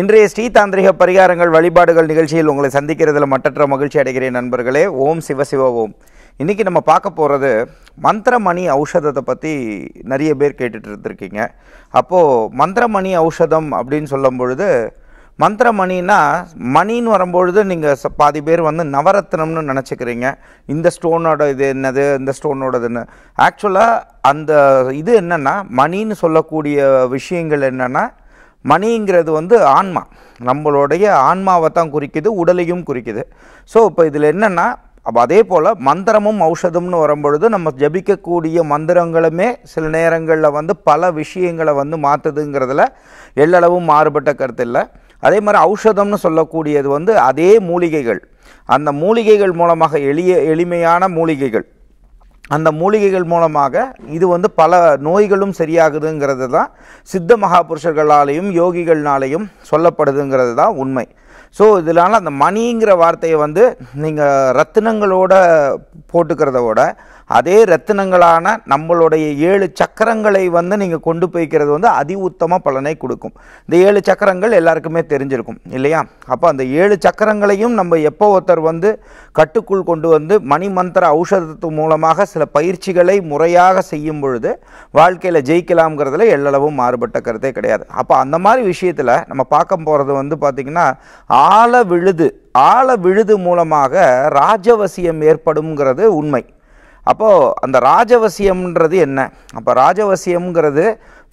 இன்றைய ஸ்ரீ தாந்திரிக பரிகாரங்கள் வழிபாடுகள் நிகழ்ச்சியில் உங்களை சந்திக்கிறதுல மட்டற்ற மகிழ்ச்சி அடைகிறேன் நண்பர்களே ஓம் சிவசிவ ஓம் இன்றைக்கி நம்ம பார்க்க போகிறது மந்திரமணி ஔஷதத்தை பற்றி நிறைய பேர் கேட்டுட்டு இருந்திருக்கீங்க அப்போது மந்திரமணி ஔஷதம் அப்படின்னு சொல்லும் பொழுது மந்திரமணின்னா மணின்னு வரும்பொழுது நீங்கள் பாதி பேர் வந்து நவரத்னம்னு நினச்சிக்கிறீங்க இந்த ஸ்டோனோட இது என்னது இந்த ஸ்டோனோடதுன்னு ஆக்சுவலாக அந்த இது என்னென்னா மணின்னு சொல்லக்கூடிய விஷயங்கள் என்னென்னா மணிங்கிறது வந்து ஆன்மா நம்மளுடைய ஆன்மாவை தான் குறிக்குது உடலையும் குறிக்குது ஸோ இப்போ இதில் என்னென்னா அப்போ அதே போல் மந்திரமும் ஔஷதம்னு வரும்பொழுது நம்ம ஜபிக்கக்கூடிய மந்திரங்களுமே சில நேரங்களில் வந்து பல விஷயங்களை வந்து மாற்றுதுங்கிறதுல எல்லளவும் மாறுபட்ட கருத்து இல்லை அதே மாதிரி ஔஷதம்னு சொல்லக்கூடியது வந்து அதே மூலிகைகள் அந்த மூலிகைகள் மூலமாக எளிய எளிமையான மூலிகைகள் அந்த மூலிகைகள் மூலமாக இது வந்து பல நோய்களும் சரியாகுதுங்கிறது தான் சித்த மகாபுருஷர்களாலேயும் யோகிகள்னாலேயும் சொல்லப்படுதுங்கிறது தான் உண்மை ஸோ இதனால் அந்த மணிங்கிற வார்த்தையை வந்து நீங்கள் ரத்தினங்களோட போட்டுக்கிறத விட அதே ரத்தினங்களான நம்மளுடைய ஏழு சக்கரங்களை வந்து நீங்கள் கொண்டு போய்க்கிறது வந்து அதி உத்தம பலனை கொடுக்கும் இந்த ஏழு சக்கரங்கள் எல்லாருக்குமே தெரிஞ்சிருக்கும் இல்லையா அப்போ அந்த ஏழு சக்கரங்களையும் நம்ம எப்போ ஒருத்தர் வந்து கட்டுக்குள் கொண்டு வந்து மணிமந்திர ஔஷதத்து மூலமாக சில பயிற்சிகளை முறையாக செய்யும் பொழுது வாழ்க்கையில் ஜெயிக்கலாம்ங்கிறதுல எள்ளளவும் மாறுபட்ட கருத்தே கிடையாது அப்போ அந்த மாதிரி விஷயத்தில் நம்ம பார்க்க போகிறது வந்து பார்த்திங்கன்னா ஆழ விழுது ஆழ விழுது மூலமாக ராஜவசியம் ஏற்படும்ங்கிறது உண்மை அப்போது அந்த ராஜவசியம்ன்றது என்ன அப்போ ராஜவசியம்ங்கிறது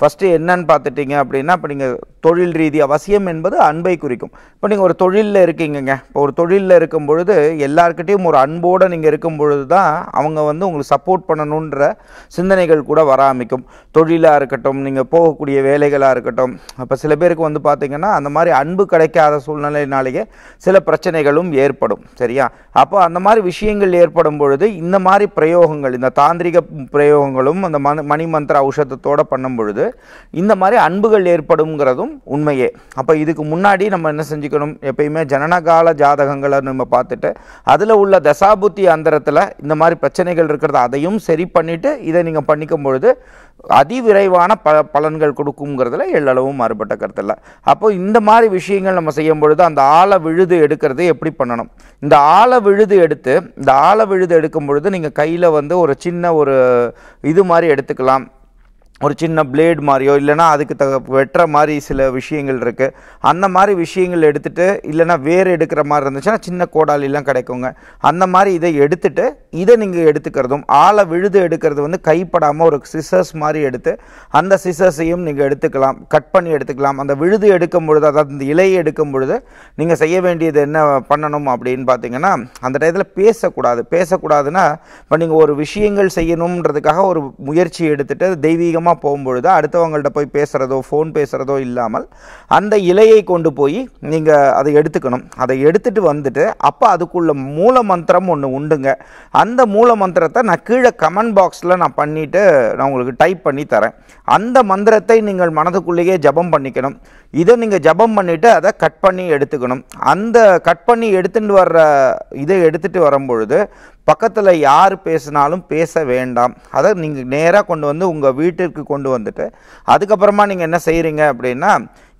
ஃபஸ்ட்டு என்னன்னு பார்த்துட்டிங்க அப்படின்னா இப்போ நீங்கள் தொழில் ரீதியாக அவசியம் என்பது அன்பை குறிக்கும் இப்போ நீங்கள் ஒரு தொழிலில் இருக்கீங்கங்க இப்போ ஒரு தொழிலில் இருக்கும் பொழுது எல்லாருக்கிட்டையும் ஒரு அன்போடு நீங்கள் இருக்கும் பொழுது தான் அவங்க வந்து உங்களுக்கு சப்போர்ட் பண்ணணுன்ற சிந்தனைகள் கூட வர அமைக்கும் தொழிலாக இருக்கட்டும் நீங்கள் போகக்கூடிய வேலைகளாக இருக்கட்டும் அப்போ சில பேருக்கு வந்து பார்த்திங்கன்னா அந்த மாதிரி அன்பு கிடைக்காத சூழ்நிலையினாலேயே சில பிரச்சனைகளும் ஏற்படும் சரியா அப்போ அந்த மாதிரி விஷயங்கள் ஏற்படும் பொழுது இந்த மாதிரி பிரயோ பிரயோகங்கள் இந்த தாந்திரிக பிரயோகங்களும் அந்த மணி மணிமந்திர ஔஷதத்தோடு பண்ணும் பொழுது இந்த மாதிரி அன்புகள் ஏற்படும்ங்கிறதும் உண்மையே அப்போ இதுக்கு முன்னாடி நம்ம என்ன செஞ்சுக்கணும் எப்பயுமே ஜனனகால ஜாதகங்களை நம்ம பார்த்துட்டு அதில் உள்ள தசாபுத்தி அந்தரத்தில் இந்த மாதிரி பிரச்சனைகள் இருக்கிறத அதையும் சரி பண்ணிவிட்டு இதை நீங்கள் பண்ணிக்கும் பொழுது அதிவிரைவான ப பலன்கள் கொடுக்குங்கிறதுல எள்ளளவும் மாறுபட்ட கருத்தில் அப்போது இந்த மாதிரி விஷயங்கள் நம்ம செய்யும் பொழுது அந்த ஆழ விழுது எடுக்கிறது எப்படி பண்ணணும் இந்த ஆழ விழுது எடுத்து இந்த ஆழ விழுது எடுக்கும் பொழுது நீங்கள் கையில் வந்து ஒரு சின்ன ஒரு இது மாதிரி எடுத்துக்கலாம் ஒரு சின்ன பிளேடு மாதிரியோ இல்லைனா அதுக்கு தக வெட்டுற மாதிரி சில விஷயங்கள் இருக்குது அந்த மாதிரி விஷயங்கள் எடுத்துகிட்டு இல்லைனா வேர் எடுக்கிற மாதிரி இருந்துச்சுன்னா சின்ன கோடாலிலாம் கிடைக்குங்க அந்த மாதிரி இதை எடுத்துகிட்டு இதை நீங்கள் எடுத்துக்கிறதும் ஆளை விழுது எடுக்கிறது வந்து கைப்படாமல் ஒரு சிசர்ஸ் மாதிரி எடுத்து அந்த சிசர்ஸையும் நீங்கள் எடுத்துக்கலாம் கட் பண்ணி எடுத்துக்கலாம் அந்த விழுது எடுக்கும் பொழுது அதாவது இந்த இலையை எடுக்கும் பொழுது நீங்கள் செய்ய வேண்டியது என்ன பண்ணணும் அப்படின்னு பார்த்தீங்கன்னா அந்த டயத்தில் பேசக்கூடாது பேசக்கூடாதுன்னா இப்போ நீங்கள் ஒரு விஷயங்கள் செய்யணுன்றதுக்காக ஒரு முயற்சி எடுத்துகிட்டு தெய்வீகமாக வேகமாக போகும்பொழுது அடுத்தவங்கள்ட்ட போய் பேசுகிறதோ ஃபோன் பேசுகிறதோ இல்லாமல் அந்த இலையை கொண்டு போய் நீங்கள் அதை எடுத்துக்கணும் அதை எடுத்துகிட்டு வந்துட்டு அப்போ அதுக்குள்ள மூல மந்திரம் ஒன்று உண்டுங்க அந்த மூல மந்திரத்தை நான் கீழே கமெண்ட் பாக்ஸில் நான் பண்ணிவிட்டு நான் உங்களுக்கு டைப் பண்ணி தரேன் அந்த மந்திரத்தை நீங்கள் மனதுக்குள்ளேயே ஜபம் பண்ணிக்கணும் இதை நீங்கள் ஜபம் பண்ணிவிட்டு அதை கட் பண்ணி எடுத்துக்கணும் அந்த கட் பண்ணி எடுத்துகிட்டு வர்ற இதை எடுத்துகிட்டு வரும்பொழுது பக்கத்தில் யார் பேசினாலும் பேச வேண்டாம் அதை நீங்கள் நேராக கொண்டு வந்து உங்கள் வீட்டிற்கு கொண்டு வந்துட்டு அதுக்கப்புறமா நீங்கள் என்ன செய்கிறீங்க அப்படின்னா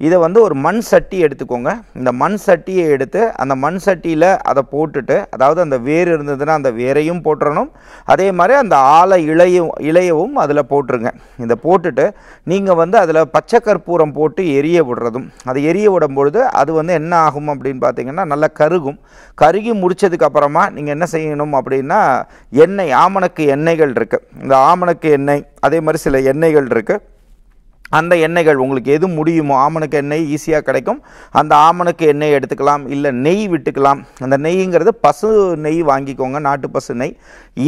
இதை வந்து ஒரு மண் சட்டி எடுத்துக்கோங்க இந்த மண் சட்டியை எடுத்து அந்த மண் சட்டியில் அதை போட்டுட்டு அதாவது அந்த வேர் இருந்ததுன்னா அந்த வேரையும் போட்டுறணும் அதே மாதிரி அந்த ஆலை இலையும் இலையவும் அதில் போட்டுருங்க இதை போட்டுட்டு நீங்கள் வந்து அதில் பச்சை கற்பூரம் போட்டு எரிய விடுறதும் அது எரிய விடும் பொழுது அது வந்து என்ன ஆகும் அப்படின்னு பார்த்தீங்கன்னா நல்லா கருகும் கருகி முடித்ததுக்கு அப்புறமா நீங்கள் என்ன செய்யணும் அப்படின்னா எண்ணெய் ஆமணக்கு எண்ணெய்கள் இருக்குது இந்த ஆமணக்கு எண்ணெய் அதே மாதிரி சில எண்ணெய்கள் இருக்குது அந்த எண்ணெய்கள் உங்களுக்கு எது முடியுமோ ஆமணக்கு எண்ணெய் ஈஸியாக கிடைக்கும் அந்த ஆமணக்கு எண்ணெய் எடுத்துக்கலாம் இல்லை நெய் விட்டுக்கலாம் அந்த நெய்ங்கிறது பசு நெய் வாங்கிக்கோங்க நாட்டு பசு நெய்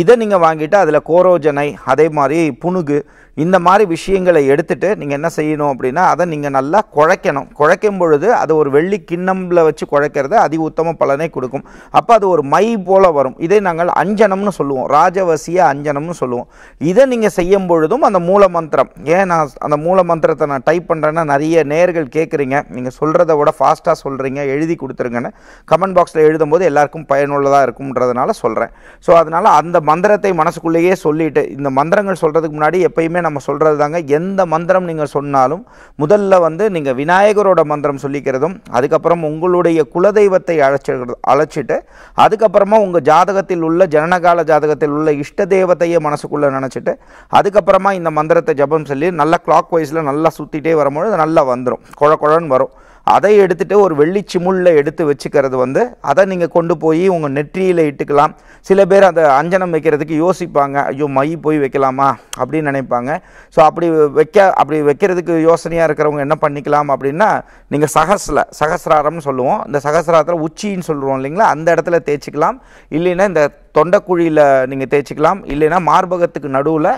இதை நீங்கள் வாங்கிட்டு அதில் கோரோஜனை அதே மாதிரி புணுகு இந்த மாதிரி விஷயங்களை எடுத்துகிட்டு நீங்கள் என்ன செய்யணும் அப்படின்னா அதை நீங்கள் நல்லா குழைக்கணும் குழைக்கும் பொழுது அது ஒரு வெள்ளி கிண்ணம்ல வச்சு குழைக்கிறது அதி உத்தம பலனை கொடுக்கும் அப்போ அது ஒரு மை போல் வரும் இதை நாங்கள் அஞ்சனம்னு சொல்லுவோம் ராஜவசிய அஞ்சனம்னு சொல்லுவோம் இதை நீங்கள் செய்யும் பொழுதும் அந்த மூல மந்திரம் ஏன் நான் அந்த மூல மந்திரத்தை நான் டைப் பண்ணுறேன்னா நிறைய நேர்கள் கேட்குறீங்க நீங்கள் சொல்கிறத விட ஃபாஸ்ட்டாக சொல்கிறீங்க எழுதி கொடுத்துருங்கன்னு கமெண்ட் பாக்ஸில் எழுதும்போது எல்லாருக்கும் பயனுள்ளதாக இருக்கும்ன்றதுனால சொல்கிறேன் ஸோ அதனால் அந்த மந்திரத்தை மனசுக்குள்ளேயே சொல்லிவிட்டு இந்த மந்திரங்கள் சொல்கிறதுக்கு முன்னாடி எப்பயுமே நம்ம சொல்கிறது தாங்க எந்த மந்திரம் நீங்கள் சொன்னாலும் முதல்ல வந்து நீங்கள் விநாயகரோட மந்திரம் சொல்லிக்கிறதும் அதுக்கப்புறம் உங்களுடைய குலதெய்வத்தை அழைச்சிக்கிறது அழைச்சிட்டு அதுக்கப்புறமா உங்கள் ஜாதகத்தில் உள்ள ஜனனகால ஜாதகத்தில் உள்ள இஷ்ட தெய்வத்தையே மனசுக்குள்ளே நினச்சிட்டு அதுக்கப்புறமா இந்த மந்திரத்தை ஜபம் சொல்லி நல்லா கிளாக் வைஸில் நல்லா சுற்றிட்டே வரும்பொழுது நல்லா வந்துடும் குழ குழன்னு வரும் அதை எடுத்துகிட்டு ஒரு வெள்ளி சிமுளில் எடுத்து வச்சுக்கிறது வந்து அதை நீங்கள் கொண்டு போய் உங்கள் நெற்றியில் இட்டுக்கலாம் சில பேர் அதை அஞ்சனம் வைக்கிறதுக்கு யோசிப்பாங்க ஐயோ மை போய் வைக்கலாமா அப்படின்னு நினைப்பாங்க ஸோ அப்படி வைக்க அப்படி வைக்கிறதுக்கு யோசனையாக இருக்கிறவங்க என்ன பண்ணிக்கலாம் அப்படின்னா நீங்கள் சகசில் சகசிராரம்னு சொல்லுவோம் இந்த சகசிராரத்தில் உச்சின்னு சொல்லுவோம் இல்லைங்களா அந்த இடத்துல தேய்ச்சிக்கலாம் இல்லைன்னா இந்த தொண்டைக்குழியில் நீங்கள் தேய்ச்சிக்கலாம் இல்லைன்னா மார்பகத்துக்கு நடுவில்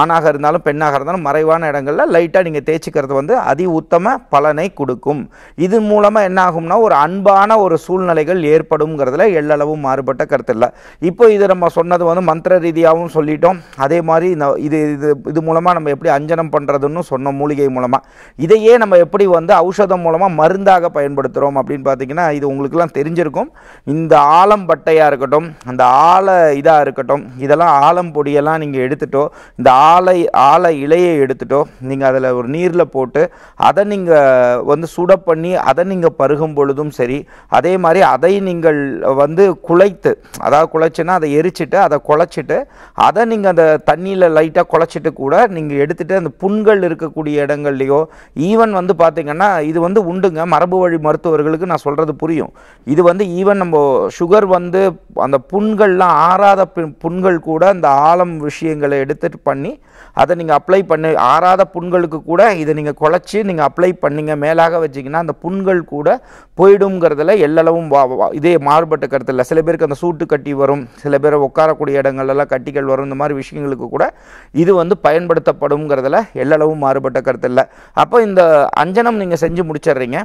ஆணாக இருந்தாலும் பெண்ணாக இருந்தாலும் மறைவான இடங்களில் லைட்டாக நீங்கள் தேய்ச்சிக்கிறது வந்து அதி உத்தம பலனை கொடுக்கும் இது மூலமாக என்ன ஆகும்னா ஒரு அன்பான ஒரு சூழ்நிலைகள் ஏற்படும்ங்கிறதுல எல்லளவும் மாறுபட்ட கருத்து இல்லை இப்போ இது நம்ம சொன்னது வந்து மந்திர ரீதியாகவும் சொல்லிட்டோம் அதே மாதிரி இது இது இது மூலமாக நம்ம எப்படி அஞ்சனம் பண்ணுறதுன்னு சொன்னோம் மூலிகை மூலமாக இதையே நம்ம எப்படி வந்து ஔஷதம் மூலமாக மருந்தாக பயன்படுத்துகிறோம் அப்படின்னு பார்த்தீங்கன்னா இது உங்களுக்குலாம் தெரிஞ்சிருக்கும் இந்த ஆலம்பட்டையாக இருக்கட்டும் அந்த ஆல ஆலை இதாக இருக்கட்டும் இதெல்லாம் ஆழம் பொடியெல்லாம் நீங்கள் எடுத்துட்டோ இந்த ஆலை ஆலை இலையை எடுத்துட்டோ நீங்கள் அதில் ஒரு நீரில் போட்டு அதை நீங்கள் வந்து சுட பண்ணி அதை நீங்கள் பருகும் பொழுதும் சரி அதே மாதிரி அதை நீங்கள் வந்து குலைத்து அதாவது குலைச்சுன்னா அதை எரிச்சிட்டு அதை குலைச்சிட்டு அதை நீங்கள் அந்த தண்ணியில் லைட்டாக குலைச்சிட்டு கூட நீங்கள் எடுத்துகிட்டு அந்த புண்கள் இருக்கக்கூடிய இடங்கள்லையோ ஈவன் வந்து பார்த்திங்கன்னா இது வந்து உண்டுங்க மரபு வழி மருத்துவர்களுக்கு நான் சொல்கிறது புரியும் இது வந்து ஈவன் நம்ம சுகர் வந்து அந்த புண்கள்லாம் ஆறாத புண்கள் கூட அந்த ஆழம் விஷயங்களை எடுத்துகிட்டு பண்ணி அதை நீங்கள் அப்ளை பண்ணி ஆறாத புண்களுக்கு கூட இதை நீங்கள் குழச்சி நீங்கள் அப்ளை பண்ணிங்க மேலாக வச்சிங்கன்னா அந்த புண்கள் கூட போயிடுங்கிறதுல எல்லளவும் இதே மாறுபட்ட கருத்தில் சில பேருக்கு அந்த சூட்டு கட்டி வரும் சில பேர் உட்காரக்கூடிய இடங்கள்லாம் கட்டிகள் வரும் இந்த மாதிரி விஷயங்களுக்கு கூட இது வந்து பயன்படுத்தப்படுங்கிறதுல எல்லளவும் மாறுபட்ட கருத்தில் அப்போ இந்த அஞ்சனம் நீங்கள் செஞ்சு முடிச்சிடுறீங்க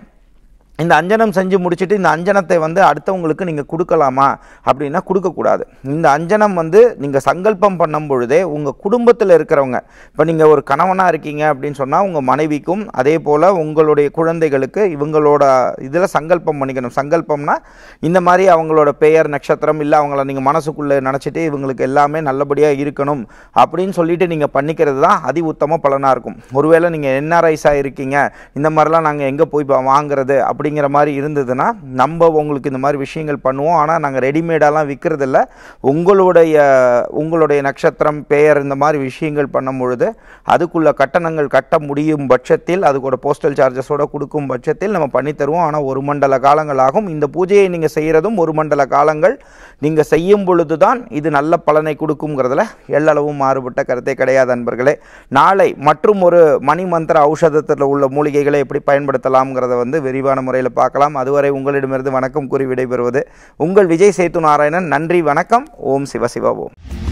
இந்த அஞ்சனம் செஞ்சு முடிச்சுட்டு இந்த அஞ்சனத்தை வந்து அடுத்தவங்களுக்கு நீங்கள் கொடுக்கலாமா அப்படின்னா கொடுக்கக்கூடாது இந்த அஞ்சனம் வந்து நீங்கள் சங்கல்பம் பண்ணும் பொழுதே உங்கள் குடும்பத்தில் இருக்கிறவங்க இப்போ நீங்கள் ஒரு கணவனாக இருக்கீங்க அப்படின்னு சொன்னால் உங்கள் மனைவிக்கும் அதே போல் உங்களுடைய குழந்தைகளுக்கு இவங்களோட இதில் சங்கல்பம் பண்ணிக்கணும் சங்கல்பம்னா இந்த மாதிரி அவங்களோட பெயர் நட்சத்திரம் இல்லை அவங்கள நீங்கள் மனசுக்குள்ளே நினச்சிட்டு இவங்களுக்கு எல்லாமே நல்லபடியாக இருக்கணும் அப்படின்னு சொல்லிட்டு நீங்கள் பண்ணிக்கிறது தான் அதி உத்தம பலனாக இருக்கும் ஒருவேளை நீங்கள் என்ஆர்ஐஸாக இருக்கீங்க இந்த மாதிரிலாம் நாங்கள் எங்கே போய் வாங்குறது அப்படி அப்படிங்கிற மாதிரி இருந்ததுன்னா நம்ம உங்களுக்கு இந்த மாதிரி விஷயங்கள் பண்ணுவோம் ஆனால் நாங்கள் ரெடிமேடாலாம் விற்கிறதில்ல உங்களுடைய உங்களுடைய நட்சத்திரம் பெயர் இந்த மாதிரி விஷயங்கள் பண்ணும் பொழுது அதுக்குள்ள கட்டணங்கள் கட்ட முடியும் பட்சத்தில் அதுக்கூட போஸ்டல் சார்ஜஸோட கொடுக்கும் பட்சத்தில் நம்ம பண்ணித்தருவோம் ஆனால் ஒரு மண்டல காலங்கள் ஆகும் இந்த பூஜையை நீங்கள் செய்கிறதும் ஒரு மண்டல காலங்கள் நீங்கள் செய்யும் பொழுது தான் இது நல்ல பலனை கொடுக்குங்கிறதுல எல்லளவும் மாறுபட்ட கருத்தை கிடையாது அன்பர்களே நாளை மற்றும் ஒரு மணி மந்திர ஔஷதத்தில் உள்ள மூலிகைகளை எப்படி பயன்படுத்தலாம்ங்கிறத வந்து விரிவான முறை முறையில் பார்க்கலாம் அதுவரை உங்களிடமிருந்து வணக்கம் கூறி விடைபெறுவது உங்கள் விஜய் சேத்து நாராயணன் நன்றி வணக்கம் ஓம் சிவசிவா ஓம்